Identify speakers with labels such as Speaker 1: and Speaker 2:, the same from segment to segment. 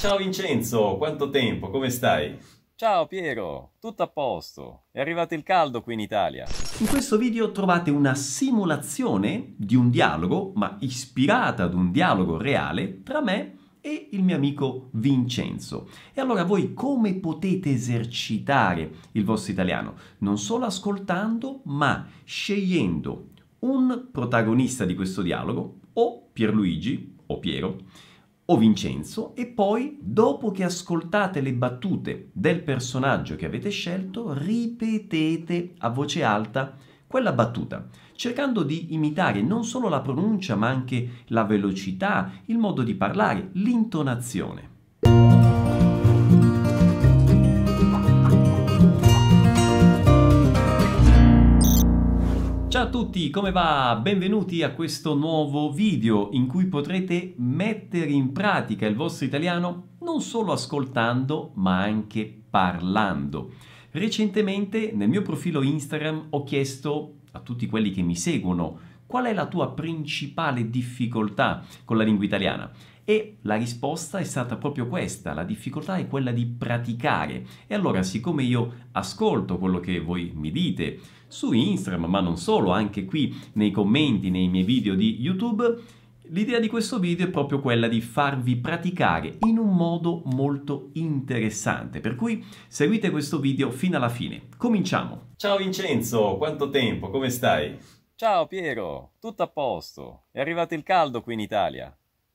Speaker 1: Ciao Vincenzo, quanto tempo, come stai? Ciao Piero, tutto a posto, è arrivato il caldo qui in Italia. In questo video trovate una simulazione di un dialogo, ma ispirata ad un dialogo reale, tra me e il mio amico Vincenzo. E allora voi come potete esercitare il vostro italiano? Non solo ascoltando, ma scegliendo un protagonista di questo dialogo, o Pierluigi o Piero, o Vincenzo e poi, dopo che ascoltate le battute del personaggio che avete scelto, ripetete a voce alta quella battuta, cercando di imitare non solo la pronuncia ma anche la velocità, il modo di parlare, l'intonazione. Ciao a tutti, come va? Benvenuti a questo nuovo video in cui potrete mettere in pratica il vostro italiano non solo ascoltando ma anche parlando. Recentemente nel mio profilo Instagram ho chiesto a tutti quelli che mi seguono qual è la tua principale difficoltà con la lingua italiana e la risposta è stata proprio questa, la difficoltà è quella di praticare. E allora, siccome io ascolto quello che voi mi dite su Instagram, ma non solo, anche qui nei commenti, nei miei video di YouTube, L'idea di questo video è proprio quella di farvi praticare in un modo molto interessante, per cui seguite questo video fino alla fine. Cominciamo! Ciao Vincenzo, quanto tempo, come stai? Ciao Piero, tutto a posto. È arrivato il caldo qui in Italia.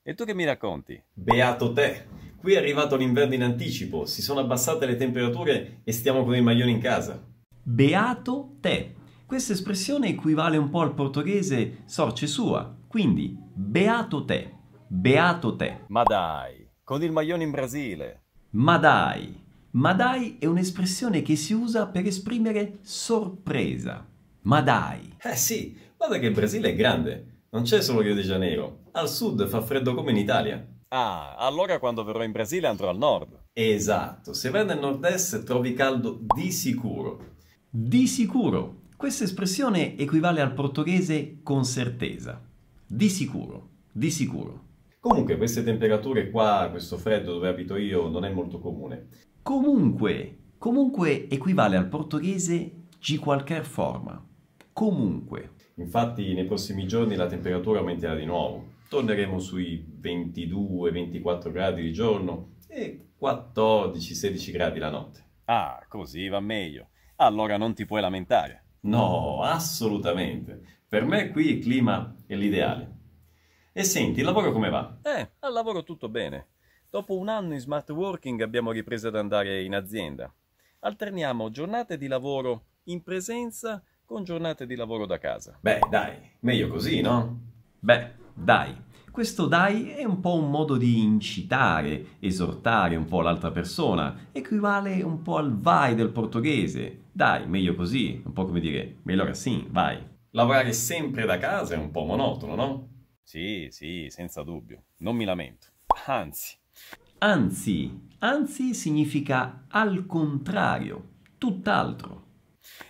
Speaker 1: E tu che mi racconti? Beato te! Qui è arrivato l'inverno in anticipo, si sono abbassate le temperature e stiamo con i maglioni in casa. Beato te! Questa espressione equivale un po' al portoghese sorce sua, quindi beato te, beato te. Ma dai, con il maglione in Brasile. Ma dai, ma dai è un'espressione che si usa per esprimere sorpresa. Ma dai. Eh sì, guarda che il Brasile è grande, non c'è solo Rio de Janeiro, al sud fa freddo come in Italia. Ah, allora quando verrò in Brasile andrò al nord. Esatto, se vai nel nord-est trovi caldo di sicuro. Di sicuro. Questa espressione equivale al portoghese con certezza. Di sicuro, di sicuro. Comunque queste temperature qua, questo freddo dove abito io, non è molto comune. Comunque, comunque equivale al portoghese di qualche forma. Comunque. Infatti nei prossimi giorni la temperatura aumenterà di nuovo torneremo sui 22-24 gradi di giorno e 14-16 gradi la notte. Ah, così va meglio. Allora non ti puoi lamentare. No, assolutamente. Per me qui il clima è l'ideale. E senti, il lavoro come va? Eh, al lavoro tutto bene. Dopo un anno in smart working abbiamo ripreso ad andare in azienda. Alterniamo giornate di lavoro in presenza con giornate di lavoro da casa. Beh, dai, meglio così, no? Beh, dai. Questo dai è un po' un modo di incitare, esortare un po' l'altra persona, equivale un po' al vai del portoghese. Dai, meglio così, un po' come dire, meglio assim, vai. Lavorare sempre da casa è un po' monotono, no? Sì, sì, senza dubbio. Non mi lamento. Anzi. Anzi, anzi significa al contrario, tutt'altro.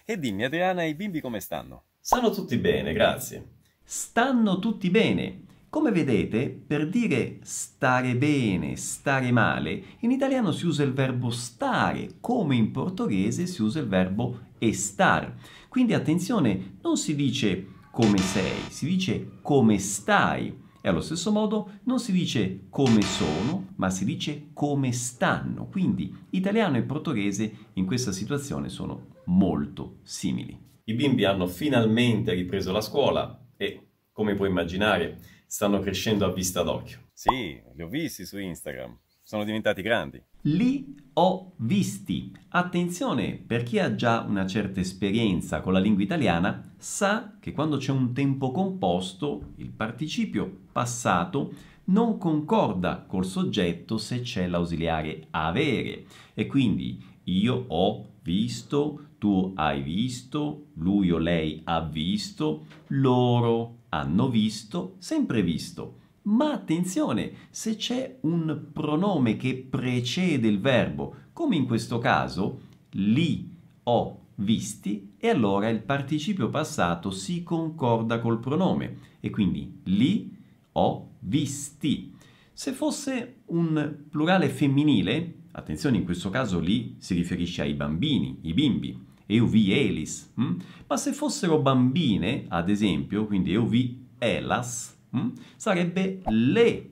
Speaker 1: E dimmi, Adriana, i bimbi come stanno? Stanno tutti bene, grazie. Stanno tutti bene. Come vedete, per dire stare bene, stare male, in italiano si usa il verbo stare, come in portoghese si usa il verbo estar. Quindi attenzione, non si dice come sei, si dice come stai. E allo stesso modo non si dice come sono, ma si dice come stanno. Quindi italiano e portoghese in questa situazione sono molto simili. I bimbi hanno finalmente ripreso la scuola, come puoi immaginare, stanno crescendo a vista d'occhio. Sì, li ho visti su Instagram, sono diventati grandi. Li ho visti. Attenzione, per chi ha già una certa esperienza con la lingua italiana, sa che quando c'è un tempo composto, il participio passato non concorda col soggetto se c'è l'ausiliare avere. E quindi io ho visto, tu hai visto, lui o lei ha visto, loro hanno visto, sempre visto. Ma attenzione, se c'è un pronome che precede il verbo, come in questo caso, li ho visti, e allora il participio passato si concorda col pronome e quindi li ho visti. Se fosse un plurale femminile, attenzione in questo caso li si riferisce ai bambini, i bimbi, euvi elis. Mh? Hm? Ma se fossero bambine, ad esempio, quindi euvi elas, mh? Hm? sarebbe le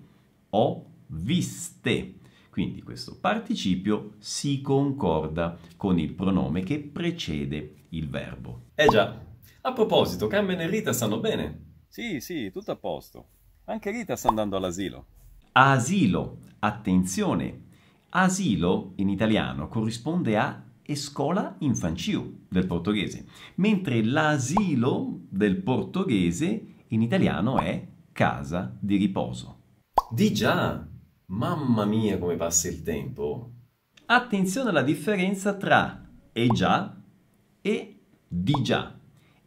Speaker 1: ho viste. Quindi questo participio si concorda con il pronome che precede il verbo. Eh già, a proposito, Carmen e Rita stanno bene? Sì, sì, tutto a posto. Anche Rita sta andando all'asilo. Asilo, attenzione! Asilo in italiano corrisponde a e scuola infancio del portoghese, mentre l'asilo del portoghese in italiano è casa di riposo. Di già! Mamma mia come passa il tempo! Attenzione alla differenza tra e già e di già.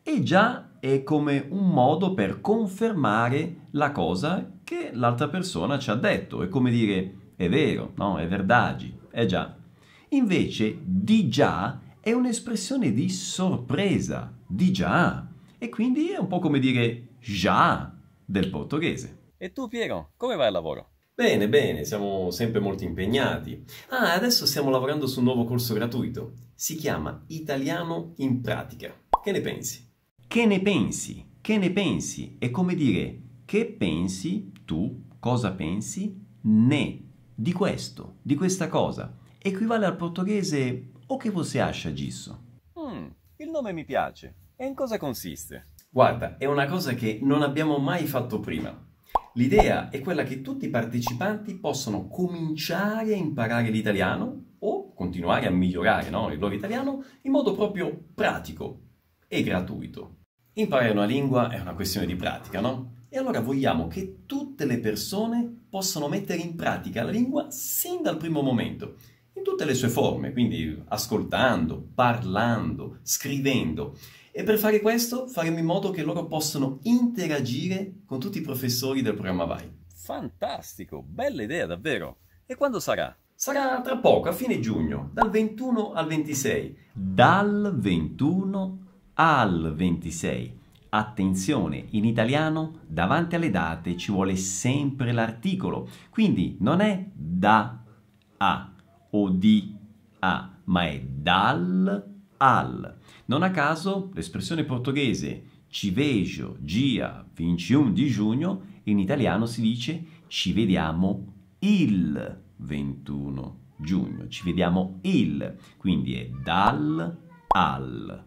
Speaker 1: E già è come un modo per confermare la cosa che l'altra persona ci ha detto, è come dire è vero, no, è verdagi, è già. Invece di già è un'espressione di sorpresa, di già, e quindi è un po' come dire già del portoghese. E tu Piero, come vai al lavoro? Bene, bene, siamo sempre molto impegnati. Ah, adesso stiamo lavorando su un nuovo corso gratuito. Si chiama Italiano in pratica. Che ne pensi? Che ne pensi? Che ne pensi? È come dire che pensi tu, cosa pensi, ne, di questo, di questa cosa equivale al portoghese o che você acha disso? Mm, il nome mi piace. E in cosa consiste? Guarda, è una cosa che non abbiamo mai fatto prima. L'idea è quella che tutti i partecipanti possano cominciare a imparare l'italiano o continuare a migliorare no, il loro italiano in modo proprio pratico e gratuito. Imparare una lingua è una questione di pratica, no? E allora vogliamo che tutte le persone possano mettere in pratica la lingua sin dal primo momento tutte le sue forme, quindi ascoltando, parlando, scrivendo. E per fare questo faremo in modo che loro possano interagire con tutti i professori del programma VAI. Fantastico, bella idea davvero. E quando sarà? Sarà tra poco, a fine giugno, dal 21 al 26. Dal 21 al 26. Attenzione, in italiano davanti alle date ci vuole sempre l'articolo, quindi non è da a, o di a, ma è dal al. Non a caso l'espressione portoghese ci vejo dia 21 di giugno in italiano si dice ci vediamo il 21 giugno, ci vediamo il, quindi è dal al.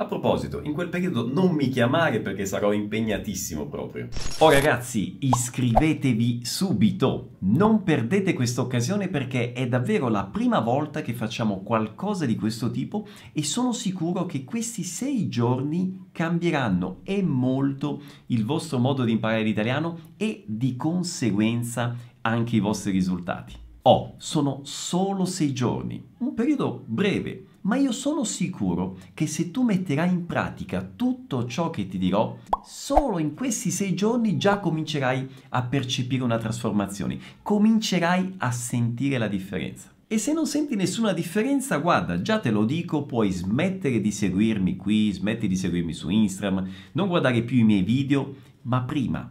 Speaker 1: A proposito, in quel periodo non mi chiamare perché sarò impegnatissimo proprio. Oh ragazzi, iscrivetevi subito! Non perdete questa occasione perché è davvero la prima volta che facciamo qualcosa di questo tipo e sono sicuro che questi sei giorni cambieranno e molto il vostro modo di imparare l'italiano e di conseguenza anche i vostri risultati. Oh, sono solo sei giorni, un periodo breve ma io sono sicuro che se tu metterai in pratica tutto ciò che ti dirò, solo in questi sei giorni già comincerai a percepire una trasformazione, comincerai a sentire la differenza. E se non senti nessuna differenza, guarda, già te lo dico, puoi smettere di seguirmi qui, smetti di seguirmi su Instagram, non guardare più i miei video, ma prima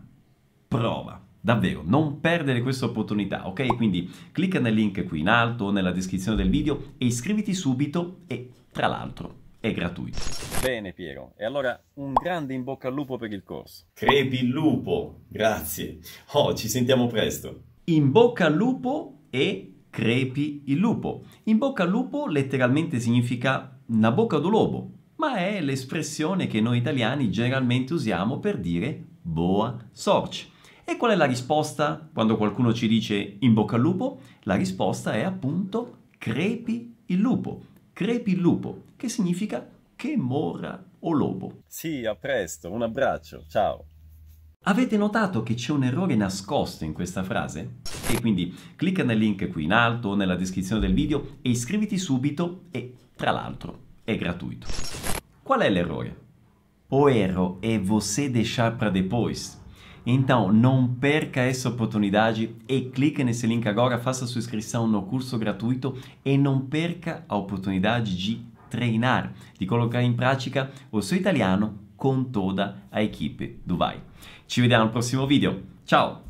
Speaker 1: prova. Davvero, non perdere questa opportunità, ok? Quindi clicca nel link qui in alto o nella descrizione del video e iscriviti subito e tra l'altro è gratuito. Bene Piero, e allora un grande in bocca al lupo per il corso. Crepi il lupo, grazie. Oh, ci sentiamo presto. In bocca al lupo e crepi il lupo. In bocca al lupo letteralmente significa una bocca do lobo, ma è l'espressione che noi italiani generalmente usiamo per dire boa sorte e qual è la risposta quando qualcuno ci dice in bocca al lupo? La risposta è appunto crepi il lupo, crepi il lupo, che significa che mora o lobo. Sì, a presto, un abbraccio, ciao. Avete notato che c'è un errore nascosto in questa frase? E quindi clicca nel link qui in alto o nella descrizione del video e iscriviti subito e tra l'altro è gratuito. Qual è l'errore? O erro e você deixar para depois. Então, não perca essa oportunidade e clique nesse link agora, faça sua inscrição no curso gratuito e não perca a oportunidade de treinar, de colocar em prática o seu italiano com toda a equipe do Vai. Ci vediamo no prossimo vídeo. Ciao!